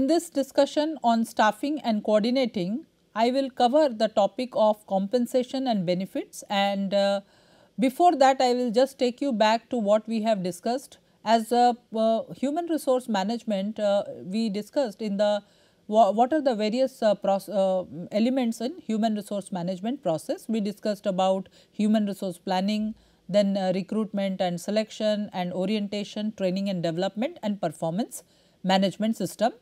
In this discussion on staffing and coordinating, I will cover the topic of compensation and benefits and uh, before that I will just take you back to what we have discussed as a uh, human resource management uh, we discussed in the what are the various uh, uh, elements in human resource management process. We discussed about human resource planning, then uh, recruitment and selection and orientation, training and development and performance management system.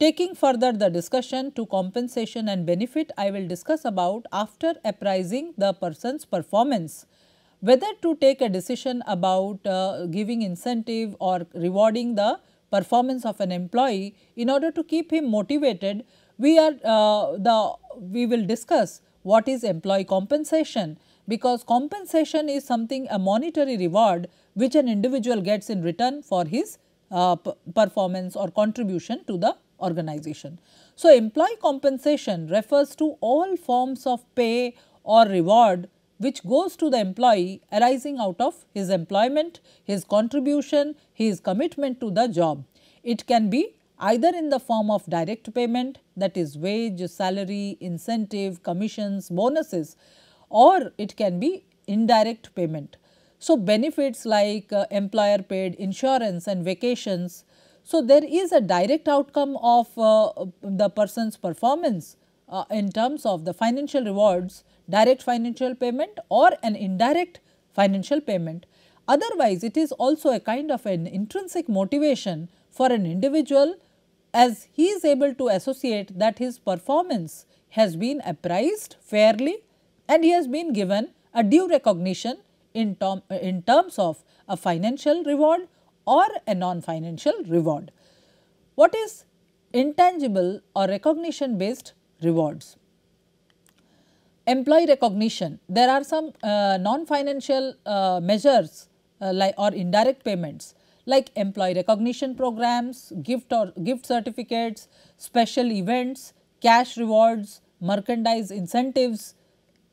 Taking further the discussion to compensation and benefit, I will discuss about after apprising the person's performance, whether to take a decision about uh, giving incentive or rewarding the performance of an employee in order to keep him motivated, we are uh, the we will discuss what is employee compensation because compensation is something a monetary reward which an individual gets in return for his uh, performance or contribution to the organization. So, employee compensation refers to all forms of pay or reward which goes to the employee arising out of his employment, his contribution, his commitment to the job. It can be either in the form of direct payment that is wage, salary, incentive, commissions, bonuses or it can be indirect payment. So, benefits like uh, employer paid insurance and vacations so, there is a direct outcome of uh, the person's performance uh, in terms of the financial rewards, direct financial payment or an indirect financial payment. Otherwise, it is also a kind of an intrinsic motivation for an individual as he is able to associate that his performance has been appraised fairly and he has been given a due recognition in, term, in terms of a financial reward or a non-financial reward. What is intangible or recognition based rewards? Employee recognition, there are some uh, non-financial uh, measures uh, like or indirect payments like employee recognition programs, gift or gift certificates, special events, cash rewards, merchandise incentives,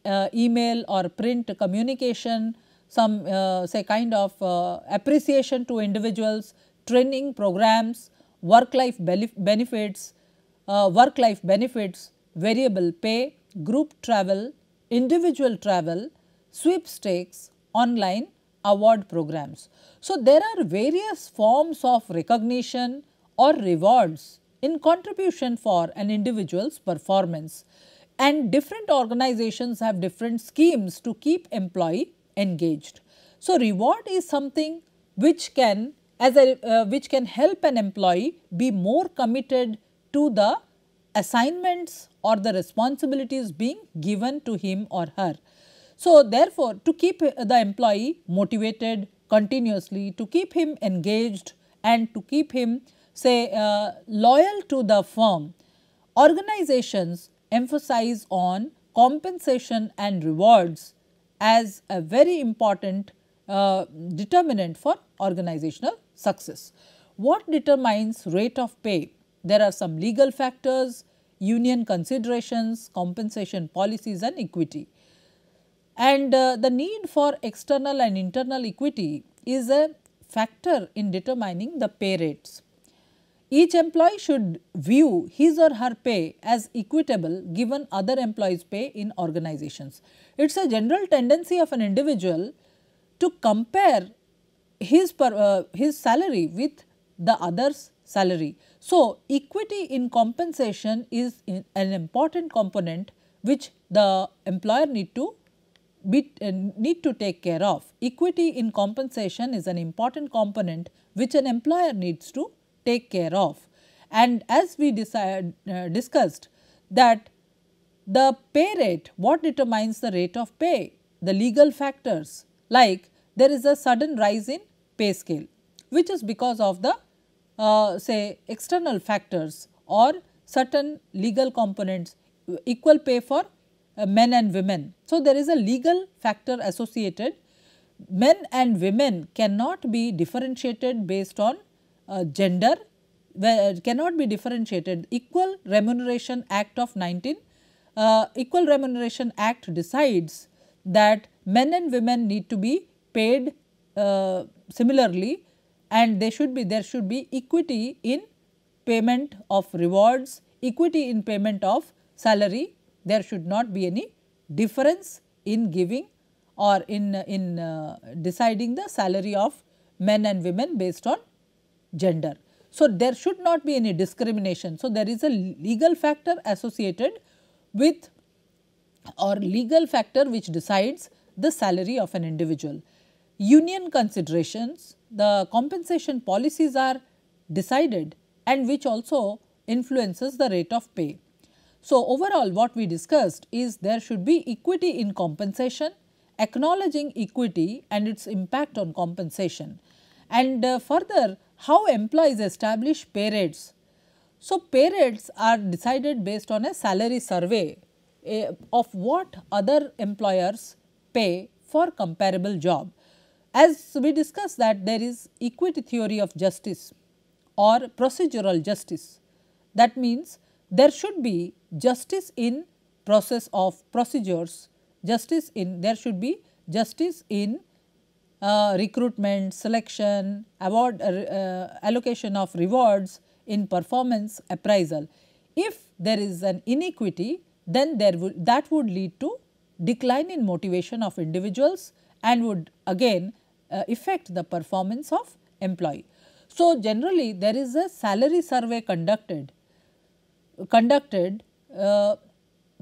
uh, email or print communication, some uh, say kind of uh, appreciation to individuals, training programs, work life benefits, uh, work life benefits, variable pay, group travel, individual travel, sweepstakes, online award programs. So, there are various forms of recognition or rewards in contribution for an individual's performance and different organizations have different schemes to keep employee engaged. So, reward is something which can as a uh, which can help an employee be more committed to the assignments or the responsibilities being given to him or her. So, therefore, to keep the employee motivated continuously, to keep him engaged and to keep him say uh, loyal to the firm, organizations emphasize on compensation and rewards as a very important uh, determinant for organizational success. What determines rate of pay? There are some legal factors, union considerations, compensation policies and equity. And uh, the need for external and internal equity is a factor in determining the pay rates. Each employee should view his or her pay as equitable given other employees pay in organizations. It is a general tendency of an individual to compare his, per, uh, his salary with the other's salary. So, equity in compensation is in an important component which the employer need to be, uh, need to take care of. Equity in compensation is an important component which an employer needs to take care of. And as we decide, uh, discussed that the pay rate, what determines the rate of pay? The legal factors like there is a sudden rise in pay scale which is because of the uh, say external factors or certain legal components equal pay for uh, men and women. So, there is a legal factor associated men and women cannot be differentiated based on uh, gender where cannot be differentiated equal remuneration act of 19 uh, Equal Remuneration Act decides that men and women need to be paid uh, similarly and they should be there should be equity in payment of rewards, equity in payment of salary, there should not be any difference in giving or in, in uh, deciding the salary of men and women based on gender. So, there should not be any discrimination. So, there is a legal factor associated with or legal factor which decides the salary of an individual. Union considerations, the compensation policies are decided and which also influences the rate of pay. So, overall what we discussed is there should be equity in compensation, acknowledging equity and its impact on compensation. And uh, further, how employees establish pay rates so, parents are decided based on a salary survey eh, of what other employers pay for comparable job. As we discussed that there is equity theory of justice or procedural justice. That means, there should be justice in process of procedures, justice in there should be justice in uh, recruitment, selection, award, uh, uh, allocation of rewards, in performance appraisal. If there is an inequity, then there that would lead to decline in motivation of individuals and would again uh, affect the performance of employee. So, generally there is a salary survey conducted, conducted. Uh,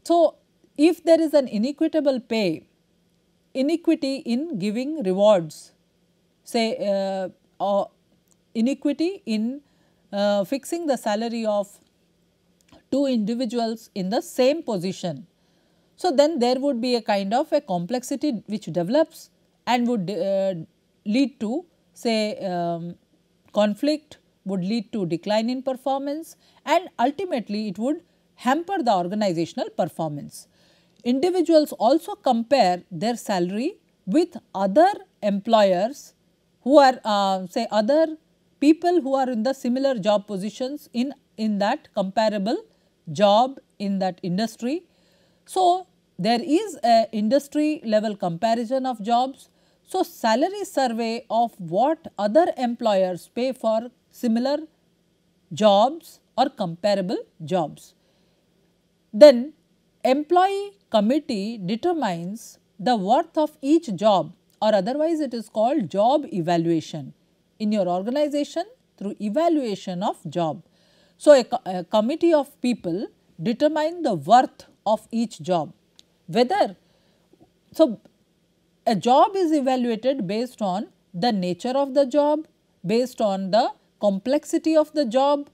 so, if there is an inequitable pay, inequity in giving rewards, say uh, or inequity in uh, fixing the salary of two individuals in the same position. So, then there would be a kind of a complexity which develops and would uh, lead to say um, conflict would lead to decline in performance and ultimately it would hamper the organizational performance. Individuals also compare their salary with other employers who are uh, say other people who are in the similar job positions in, in that comparable job in that industry. So, there is a industry level comparison of jobs. So, salary survey of what other employers pay for similar jobs or comparable jobs. Then employee committee determines the worth of each job or otherwise it is called job evaluation in your organization through evaluation of job. So, a, a committee of people determine the worth of each job, whether, so a job is evaluated based on the nature of the job, based on the complexity of the job,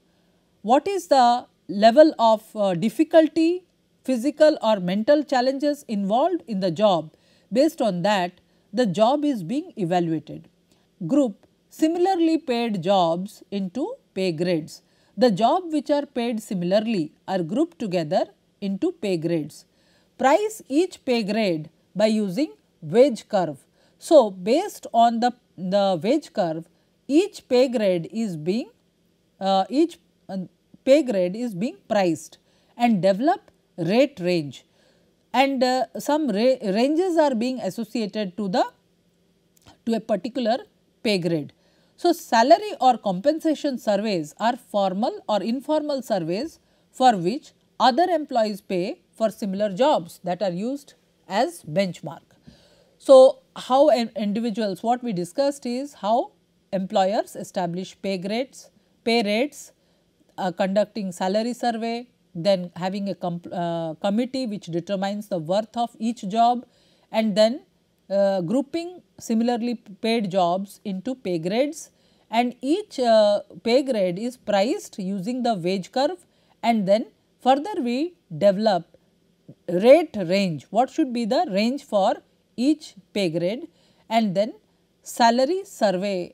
what is the level of uh, difficulty, physical or mental challenges involved in the job. Based on that, the job is being evaluated. Group similarly paid jobs into pay grades. The job which are paid similarly are grouped together into pay grades. Price each pay grade by using wage curve. So, based on the, the wage curve, each pay grade is being uh, each uh, pay grade is being priced and develop rate range and uh, some ra ranges are being associated to the to a particular pay grade. So, salary or compensation surveys are formal or informal surveys for which other employees pay for similar jobs that are used as benchmark. So, how individuals what we discussed is how employers establish pay grades, pay rates, uh, conducting salary survey, then having a uh, committee which determines the worth of each job and then uh, grouping similarly paid jobs into pay grades and each uh, pay grade is priced using the wage curve and then further we develop rate range, what should be the range for each pay grade and then salary survey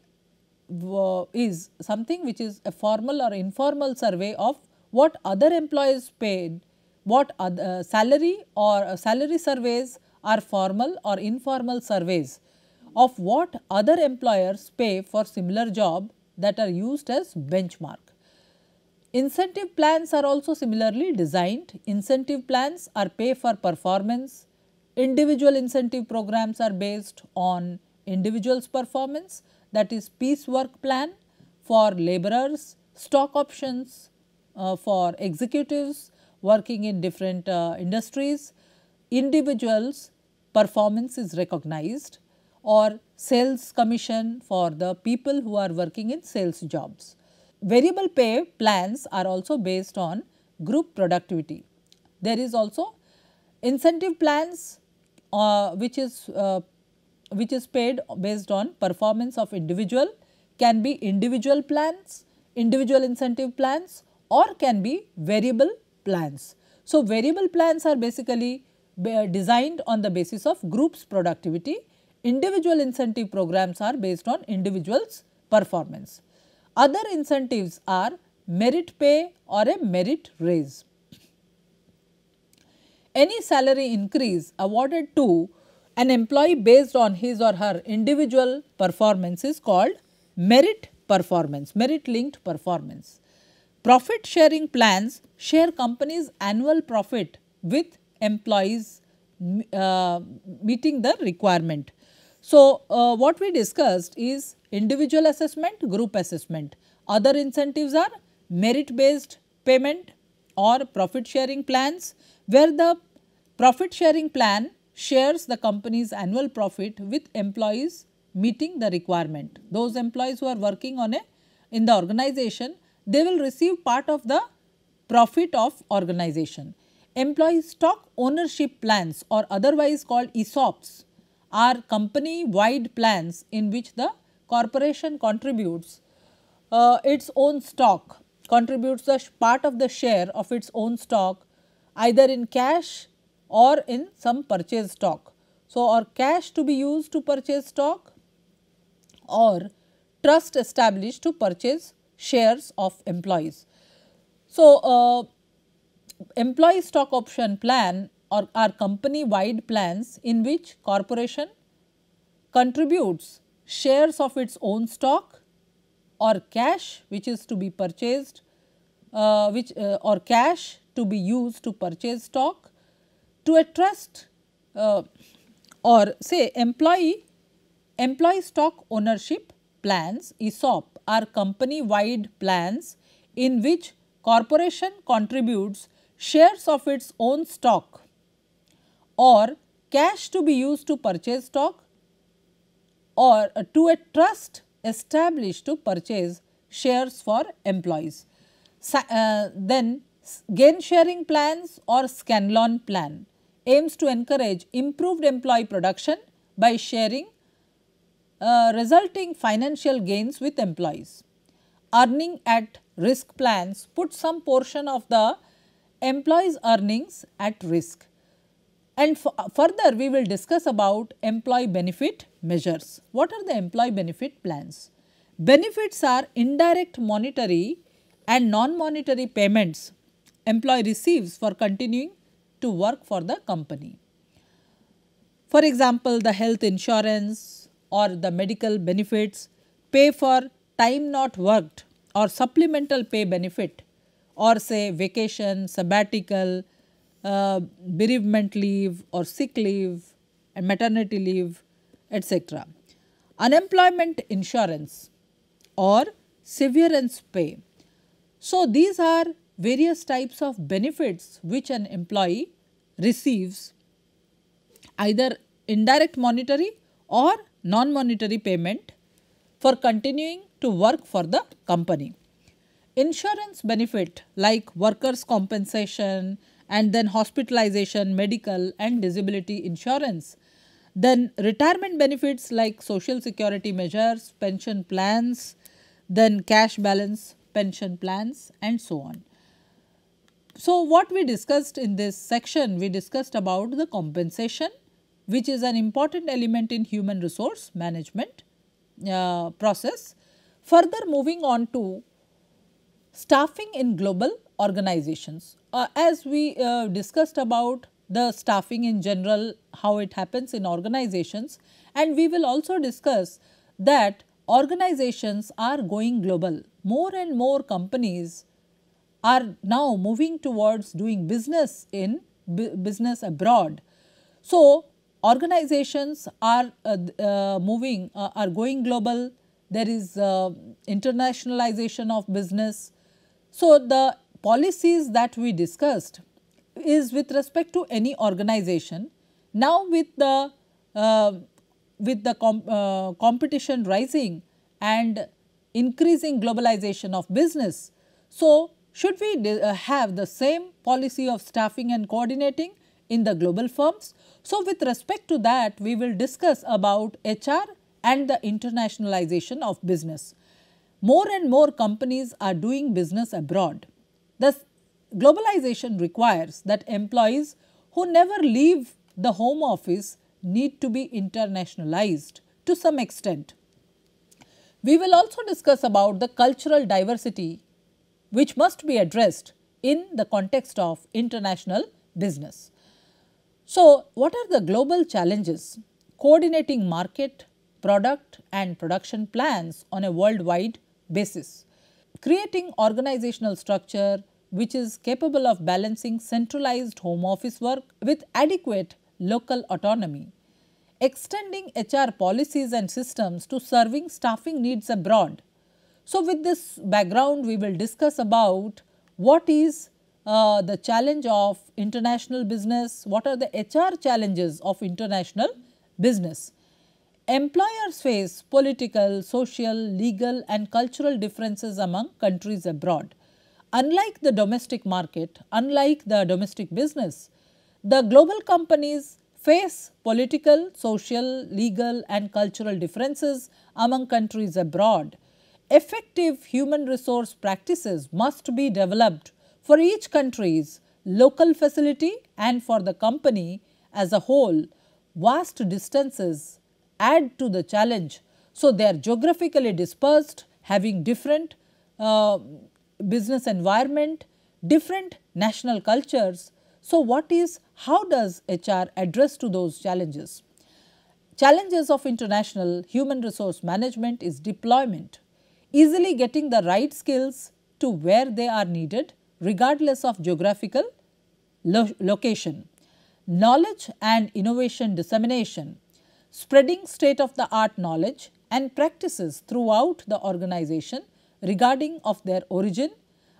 is something which is a formal or informal survey of what other employees paid, what other uh, salary or uh, salary surveys are formal or informal surveys of what other employers pay for similar job that are used as benchmark. Incentive plans are also similarly designed. Incentive plans are pay for performance. Individual incentive programs are based on individual's performance that is piecework plan for laborers, stock options uh, for executives working in different uh, industries, individual's performance is recognized or sales commission for the people who are working in sales jobs. Variable pay plans are also based on group productivity. There is also incentive plans uh, which is uh, which is paid based on performance of individual can be individual plans, individual incentive plans or can be variable plans. So, variable plans are basically designed on the basis of groups productivity. Individual incentive programs are based on individuals performance. Other incentives are merit pay or a merit raise. Any salary increase awarded to an employee based on his or her individual performance is called merit performance, merit linked performance. Profit sharing plans share companies annual profit with employees uh, meeting the requirement. So, uh, what we discussed is individual assessment, group assessment. Other incentives are merit based payment or profit sharing plans where the profit sharing plan shares the company's annual profit with employees meeting the requirement. Those employees who are working on a in the organization, they will receive part of the profit of organization. Employee stock ownership plans or otherwise called ESOPs are company wide plans in which the corporation contributes uh, its own stock, contributes a part of the share of its own stock either in cash or in some purchase stock. So, or cash to be used to purchase stock or trust established to purchase shares of employees. So, uh, employee stock option plan or are company wide plans in which corporation contributes shares of its own stock or cash which is to be purchased uh, which uh, or cash to be used to purchase stock to a trust uh, or say employee employee stock ownership plans ESOP are company wide plans in which corporation contributes shares of its own stock or cash to be used to purchase stock or to a trust established to purchase shares for employees. uh, then gain sharing plans or Scanlon plan aims to encourage improved employee production by sharing uh, resulting financial gains with employees. Earning at risk plans put some portion of the employees earnings at risk. And further we will discuss about employee benefit measures. What are the employee benefit plans? Benefits are indirect monetary and non-monetary payments employee receives for continuing to work for the company. For example, the health insurance or the medical benefits pay for time not worked or supplemental pay benefit or say vacation, sabbatical, uh, bereavement leave or sick leave and maternity leave, etc. Unemployment insurance or severance pay. So, these are various types of benefits which an employee receives either indirect monetary or non-monetary payment for continuing to work for the company. Insurance benefit like workers' compensation and then hospitalization, medical and disability insurance. Then retirement benefits like social security measures, pension plans, then cash balance, pension plans and so on. So, what we discussed in this section, we discussed about the compensation which is an important element in human resource management uh, process. Further moving on to Staffing in global organizations. Uh, as we uh, discussed about the staffing in general, how it happens in organizations and we will also discuss that organizations are going global. More and more companies are now moving towards doing business in business abroad. So, organizations are uh, uh, moving, uh, are going global, there is uh, internationalization of business so, the policies that we discussed is with respect to any organization. Now, with the uh, with the com uh, competition rising and increasing globalization of business. So, should we uh, have the same policy of staffing and coordinating in the global firms? So, with respect to that, we will discuss about HR and the internationalization of business more and more companies are doing business abroad. Thus, globalization requires that employees who never leave the home office need to be internationalized to some extent. We will also discuss about the cultural diversity which must be addressed in the context of international business. So, what are the global challenges? Coordinating market, product and production plans on a worldwide basis. Creating organizational structure which is capable of balancing centralized home office work with adequate local autonomy. Extending HR policies and systems to serving staffing needs abroad. So, with this background, we will discuss about what is uh, the challenge of international business, what are the HR challenges of international business. Employers face political, social, legal and cultural differences among countries abroad. Unlike the domestic market, unlike the domestic business, the global companies face political, social, legal and cultural differences among countries abroad. Effective human resource practices must be developed for each country's local facility and for the company as a whole. Vast distances add to the challenge. So, they are geographically dispersed having different uh, business environment, different national cultures. So, what is how does HR address to those challenges? Challenges of international human resource management is deployment, easily getting the right skills to where they are needed regardless of geographical lo location, knowledge and innovation dissemination, spreading state of the art knowledge and practices throughout the organization regarding of their origin,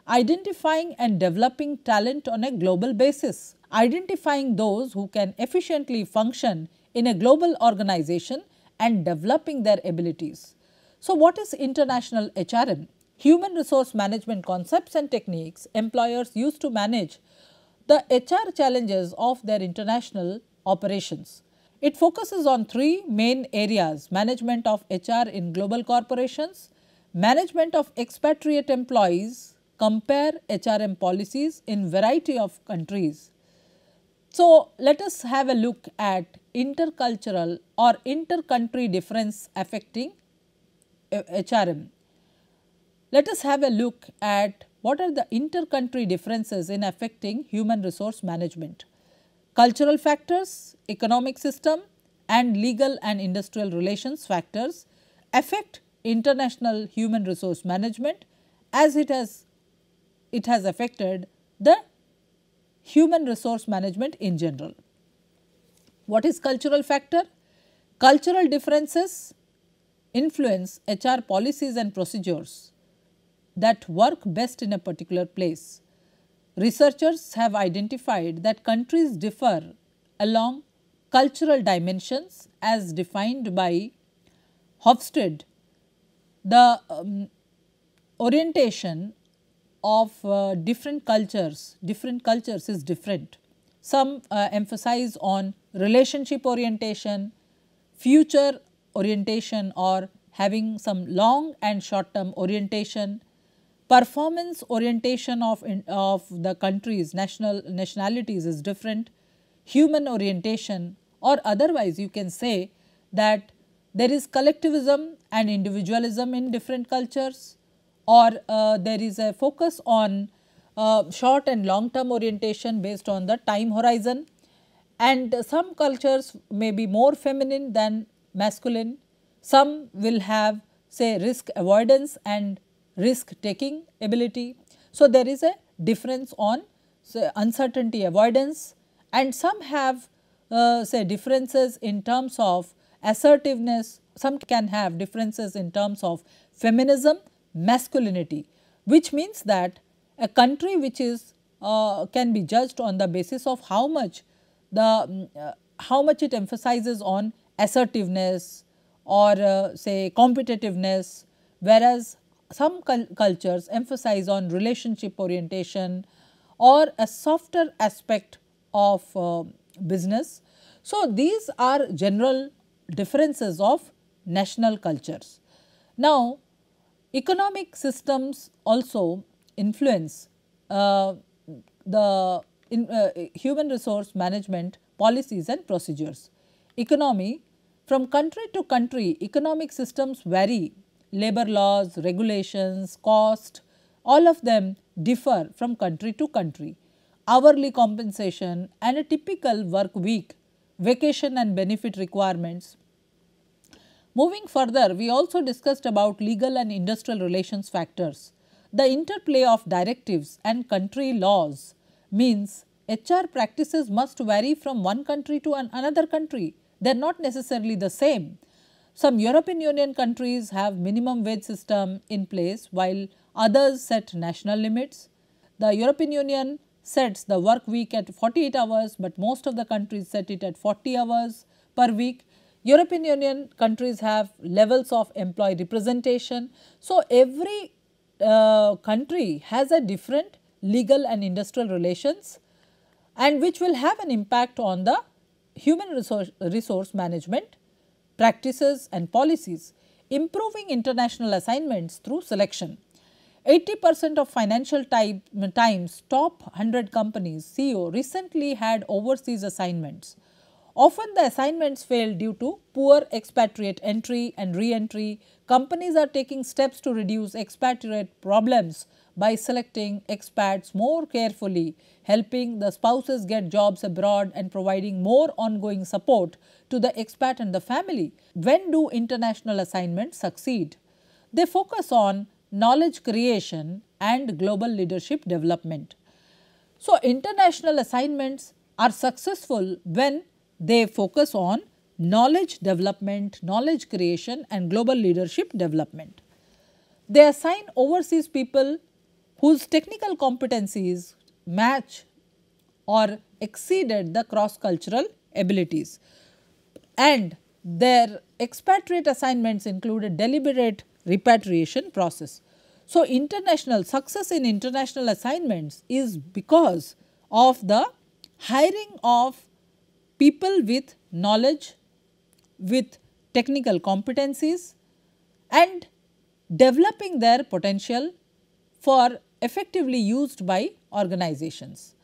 identifying and developing talent on a global basis, identifying those who can efficiently function in a global organization and developing their abilities. So, what is international HRM? Human resource management concepts and techniques employers use to manage the HR challenges of their international operations. It focuses on three main areas management of HR in global corporations, management of expatriate employees, compare HRM policies in variety of countries. So, let us have a look at intercultural or intercountry difference affecting HRM. Uh, let us have a look at what are the intercountry differences in affecting human resource management cultural factors, economic system and legal and industrial relations factors affect international human resource management as it has it has affected the human resource management in general. What is cultural factor? Cultural differences influence HR policies and procedures that work best in a particular place. Researchers have identified that countries differ along cultural dimensions as defined by Hofstede. The um, orientation of uh, different cultures, different cultures is different. Some uh, emphasize on relationship orientation, future orientation or having some long and short term orientation, performance orientation of, in, of the countries, national nationalities is different, human orientation or otherwise you can say that there is collectivism and individualism in different cultures or uh, there is a focus on uh, short and long term orientation based on the time horizon and some cultures may be more feminine than masculine, some will have say risk avoidance and risk taking ability. So, there is a difference on say, uncertainty avoidance and some have uh, say differences in terms of assertiveness, some can have differences in terms of feminism, masculinity which means that a country which is uh, can be judged on the basis of how much the mm, uh, how much it emphasizes on assertiveness or uh, say competitiveness whereas some cultures emphasize on relationship orientation or a softer aspect of uh, business. So, these are general differences of national cultures. Now, economic systems also influence uh, the in, uh, human resource management policies and procedures. Economy from country to country economic systems vary labor laws, regulations, cost, all of them differ from country to country. Hourly compensation and a typical work week, vacation and benefit requirements. Moving further, we also discussed about legal and industrial relations factors. The interplay of directives and country laws means HR practices must vary from one country to an another country. They are not necessarily the same. Some European Union countries have minimum wage system in place while others set national limits. The European Union sets the work week at 48 hours but most of the countries set it at 40 hours per week. European Union countries have levels of employee representation. So, every uh, country has a different legal and industrial relations and which will have an impact on the human resource, resource management practices and policies, improving international assignments through selection. 80% of Financial type, Times top 100 companies CEO recently had overseas assignments. Often the assignments fail due to poor expatriate entry and re-entry. Companies are taking steps to reduce expatriate problems by selecting expats more carefully, helping the spouses get jobs abroad and providing more ongoing support to the expat and the family. When do international assignments succeed? They focus on knowledge creation and global leadership development. So, international assignments are successful when they focus on knowledge development, knowledge creation and global leadership development. They assign overseas people whose technical competencies match or exceeded the cross-cultural abilities. And their expatriate assignments included deliberate repatriation process. So, international success in international assignments is because of the hiring of people with knowledge, with technical competencies and developing their potential for effectively used by organizations.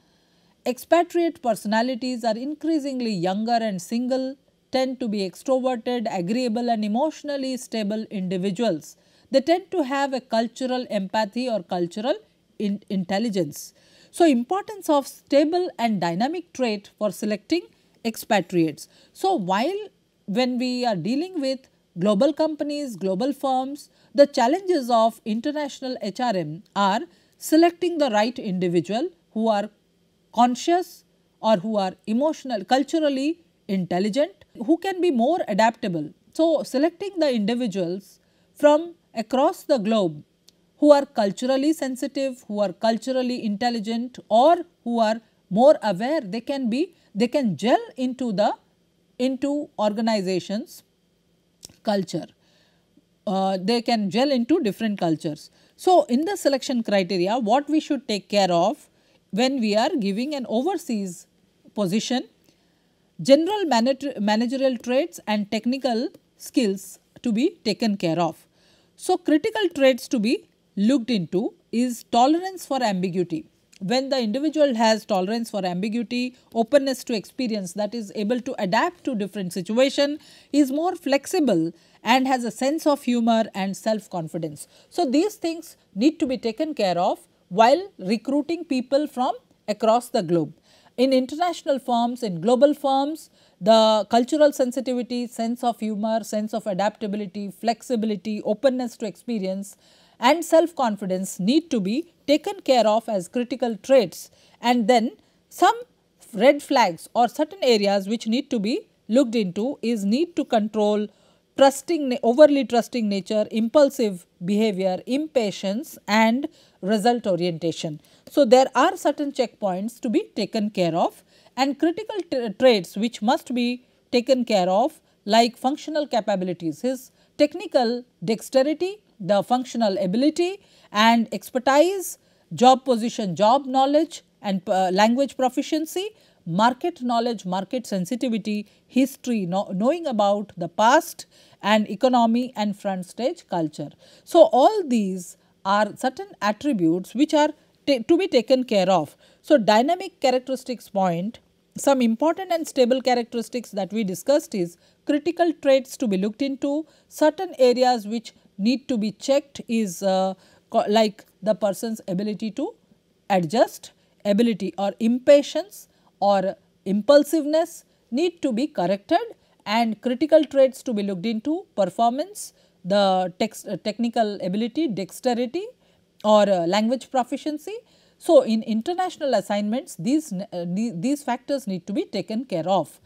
Expatriate personalities are increasingly younger and single, tend to be extroverted, agreeable and emotionally stable individuals. They tend to have a cultural empathy or cultural in intelligence. So, importance of stable and dynamic trait for selecting expatriates. So, while when we are dealing with global companies, global firms, the challenges of international HRM are selecting the right individual who are conscious or who are emotional, culturally intelligent, who can be more adaptable. So, selecting the individuals from across the globe who are culturally sensitive, who are culturally intelligent or who are more aware, they can be, they can gel into the, into organizations culture. Uh, they can gel into different cultures. So, in the selection criteria, what we should take care of when we are giving an overseas position, general managerial traits and technical skills to be taken care of. So, critical traits to be looked into is tolerance for ambiguity when the individual has tolerance for ambiguity, openness to experience that is able to adapt to different situation, is more flexible and has a sense of humor and self-confidence. So, these things need to be taken care of while recruiting people from across the globe. In international firms, in global firms, the cultural sensitivity, sense of humor, sense of adaptability, flexibility, openness to experience and self-confidence need to be taken care of as critical traits and then some red flags or certain areas which need to be looked into is need to control trusting overly trusting nature impulsive behavior impatience and result orientation so there are certain checkpoints to be taken care of and critical traits which must be taken care of like functional capabilities his technical dexterity the functional ability and expertise, job position, job knowledge and uh, language proficiency, market knowledge, market sensitivity, history, know, knowing about the past and economy and front stage culture. So, all these are certain attributes which are to be taken care of. So, dynamic characteristics point, some important and stable characteristics that we discussed is critical traits to be looked into, certain areas which need to be checked is uh, like the person's ability to adjust, ability or impatience or impulsiveness need to be corrected and critical traits to be looked into performance, the text, uh, technical ability, dexterity or uh, language proficiency. So, in international assignments these, uh, these factors need to be taken care of.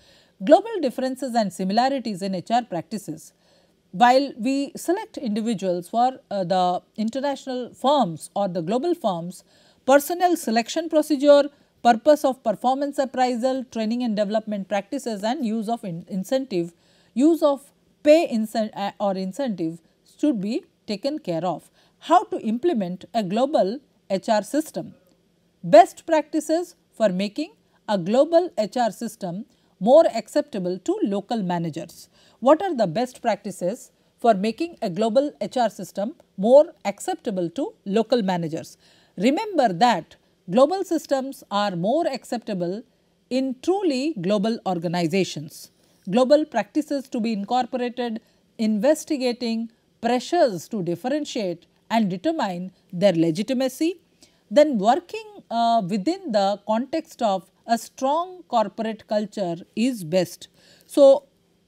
Global differences and similarities in HR practices while we select individuals for uh, the international firms or the global firms, personnel selection procedure, purpose of performance appraisal, training and development practices and use of in incentive, use of pay incent uh, or incentive should be taken care of. How to implement a global HR system? Best practices for making a global HR system more acceptable to local managers. What are the best practices for making a global HR system more acceptable to local managers? Remember that global systems are more acceptable in truly global organizations. Global practices to be incorporated, investigating pressures to differentiate and determine their legitimacy, then working uh, within the context of a strong corporate culture is best. So,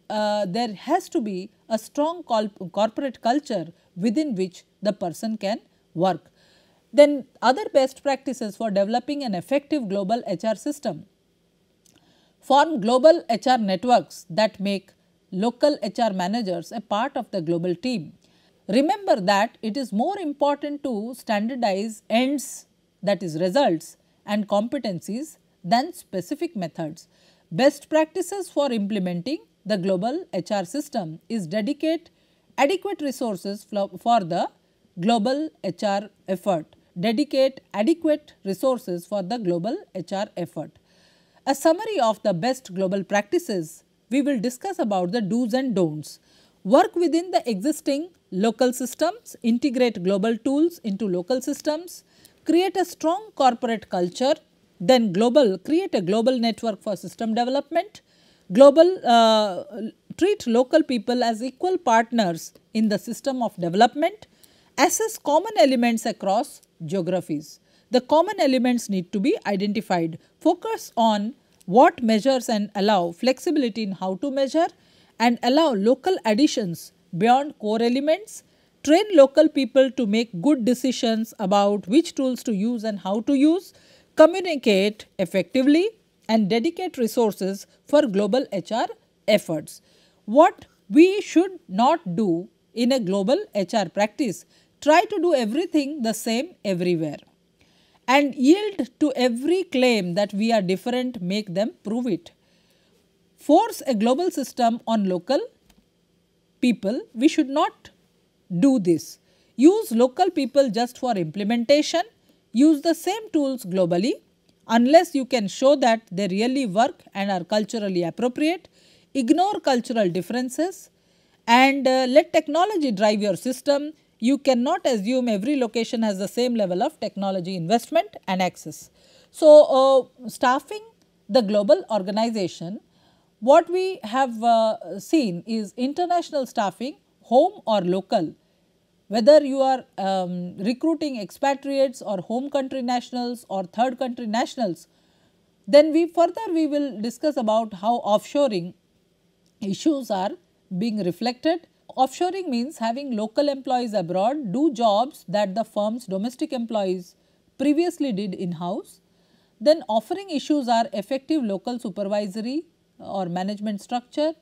uh, there has to be a strong corporate culture within which the person can work. Then other best practices for developing an effective global HR system. Form global HR networks that make local HR managers a part of the global team. Remember that it is more important to standardize ends that is results and competencies than specific methods. Best practices for implementing the global HR system is dedicate adequate resources for the global HR effort. Dedicate adequate resources for the global HR effort. A summary of the best global practices, we will discuss about the do's and don'ts. Work within the existing local systems, integrate global tools into local systems, create a strong corporate culture then global, create a global network for system development. Global, uh, treat local people as equal partners in the system of development. Assess common elements across geographies. The common elements need to be identified. Focus on what measures and allow flexibility in how to measure and allow local additions beyond core elements. Train local people to make good decisions about which tools to use and how to use communicate effectively and dedicate resources for global HR efforts. What we should not do in a global HR practice, try to do everything the same everywhere and yield to every claim that we are different, make them prove it. Force a global system on local people, we should not do this. Use local people just for implementation use the same tools globally unless you can show that they really work and are culturally appropriate, ignore cultural differences and uh, let technology drive your system. You cannot assume every location has the same level of technology investment and access. So, uh, staffing the global organization, what we have uh, seen is international staffing, home or local, whether you are um, recruiting expatriates or home country nationals or third country nationals, then we further we will discuss about how offshoring issues are being reflected. Offshoring means having local employees abroad do jobs that the firm's domestic employees previously did in-house. Then offering issues are effective local supervisory or management structure,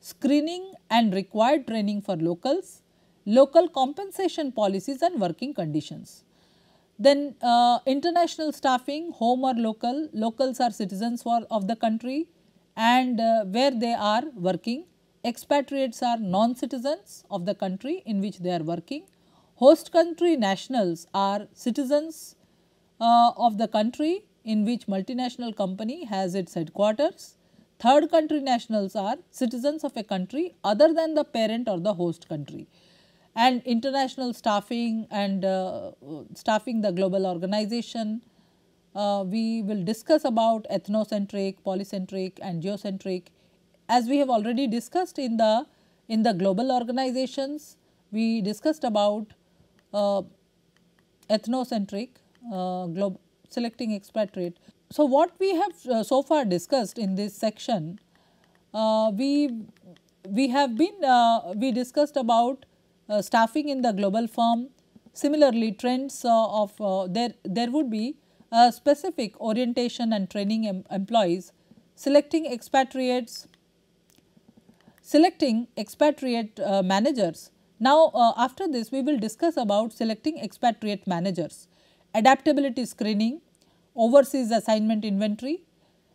screening and required training for locals, local compensation policies and working conditions. Then uh, international staffing, home or local, locals are citizens for, of the country and uh, where they are working. Expatriates are non-citizens of the country in which they are working. Host country nationals are citizens uh, of the country in which multinational company has its headquarters. Third country nationals are citizens of a country other than the parent or the host country and international staffing and uh, staffing the global organization. Uh, we will discuss about ethnocentric, polycentric and geocentric. As we have already discussed in the in the global organizations, we discussed about uh, ethnocentric, uh, glob selecting expatriate. So, what we have uh, so far discussed in this section, uh, we we have been we discussed about uh, staffing in the global firm. Similarly, trends uh, of uh, there, there would be a specific orientation and training em employees, selecting expatriates, selecting expatriate uh, managers. Now, uh, after this we will discuss about selecting expatriate managers, adaptability screening, overseas assignment inventory.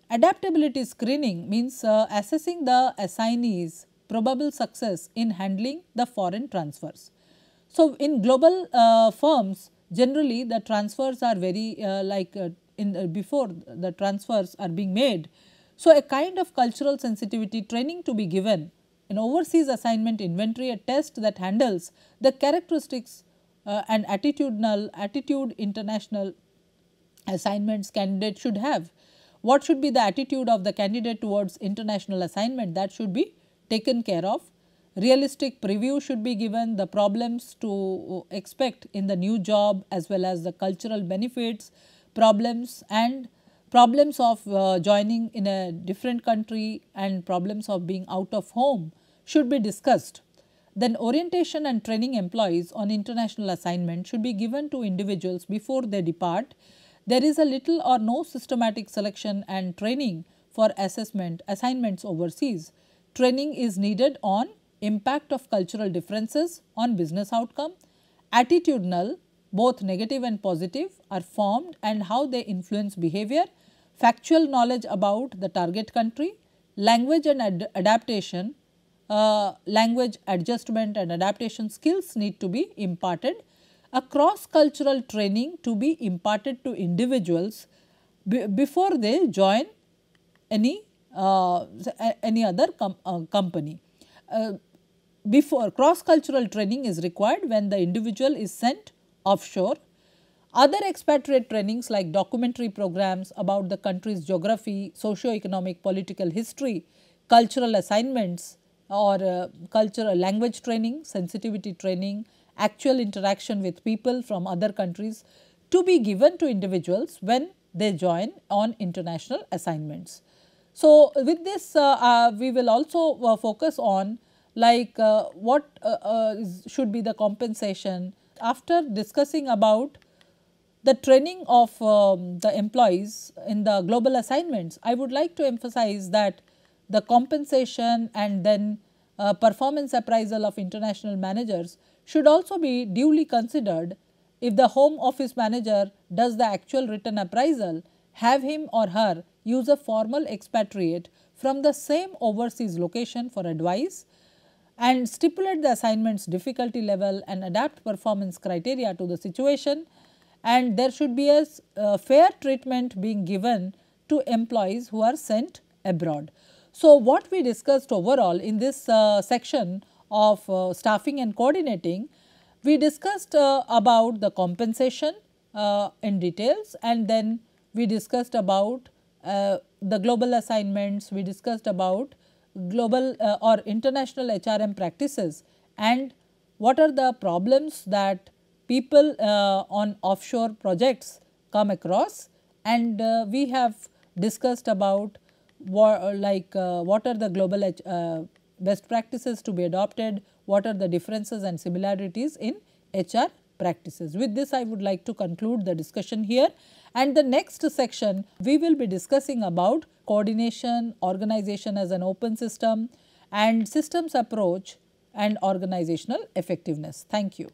Adaptability screening means uh, assessing the assignees probable success in handling the foreign transfers. So, in global uh, firms generally the transfers are very uh, like uh, in the uh, before the transfers are being made. So, a kind of cultural sensitivity training to be given an overseas assignment inventory a test that handles the characteristics uh, and attitudinal attitude international assignments candidate should have. What should be the attitude of the candidate towards international assignment that should be taken care of. Realistic preview should be given, the problems to uh, expect in the new job as well as the cultural benefits, problems and problems of uh, joining in a different country and problems of being out of home should be discussed. Then orientation and training employees on international assignment should be given to individuals before they depart. There is a little or no systematic selection and training for assessment assignments overseas. Training is needed on impact of cultural differences on business outcome, attitudinal both negative and positive are formed and how they influence behavior, factual knowledge about the target country, language and ad adaptation, uh, language adjustment and adaptation skills need to be imparted, a cross-cultural training to be imparted to individuals before they join any uh, any other com uh, company. Uh, before cross cultural training is required when the individual is sent offshore other expatriate trainings like documentary programs about the country's geography, socio-economic, political history, cultural assignments or uh, cultural language training, sensitivity training, actual interaction with people from other countries to be given to individuals when they join on international assignments. So, with this uh, uh, we will also uh, focus on like what should be the compensation after discussing about the training of um, the employees in the global assignments, I would like to emphasize that the compensation and then uh, performance appraisal of international managers should also be duly considered if the home office manager does the actual written appraisal have him or her use a formal expatriate from the same overseas location for advice and stipulate the assignment's difficulty level and adapt performance criteria to the situation and there should be a uh, fair treatment being given to employees who are sent abroad. So, what we discussed overall in this uh, section of uh, staffing and coordinating, we discussed uh, about the compensation uh, in details and then we discussed about uh, the global assignments, we discussed about global uh, or international HRM practices and what are the problems that people uh, on offshore projects come across and uh, we have discussed about like uh, what are the global uh, best practices to be adopted, what are the differences and similarities in HR practices. With this I would like to conclude the discussion here. And the next section, we will be discussing about coordination, organization as an open system and systems approach and organizational effectiveness. Thank you.